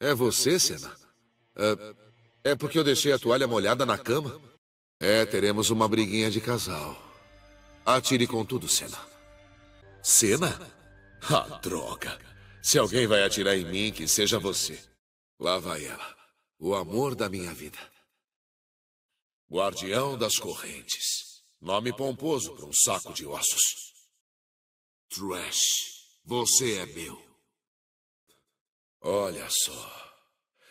É você, Senna? É, é porque eu deixei a toalha molhada na cama? É, teremos uma briguinha de casal. Atire com tudo, Senna. Senna? Ah, droga. Se alguém vai atirar em mim, que seja você. Lá vai ela. O amor da minha vida. Guardião das correntes. Nome pomposo para um saco de ossos. Trash, você é meu. Olha só.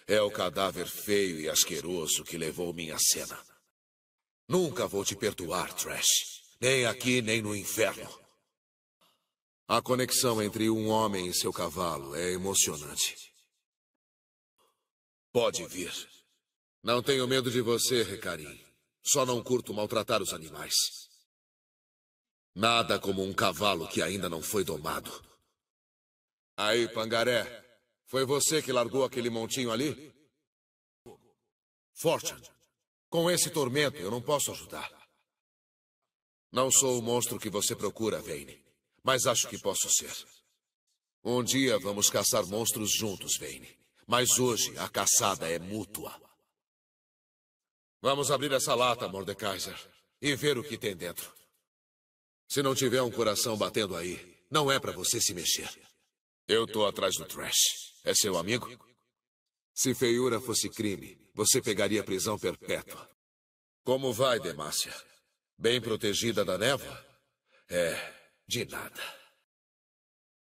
É o cadáver feio e asqueroso que levou minha cena. Nunca vou te perdoar, Trash. Nem aqui, nem no inferno. A conexão entre um homem e seu cavalo é emocionante. Pode vir. Não tenho medo de você, Recarim. Só não curto maltratar os animais. Nada como um cavalo que ainda não foi domado. Aí, Pangaré, foi você que largou aquele montinho ali? Fortune, com esse tormento eu não posso ajudar. Não sou o monstro que você procura, Vane, mas acho que posso ser. Um dia vamos caçar monstros juntos, Vane, mas hoje a caçada é mútua. Vamos abrir essa lata, Mordekaiser, e ver o que tem dentro. Se não tiver um coração batendo aí, não é para você se mexer. Eu tô atrás do Trash. É seu amigo? Se feiura fosse crime, você pegaria prisão perpétua. Como vai, Demácia? Bem protegida da névoa? É, de nada.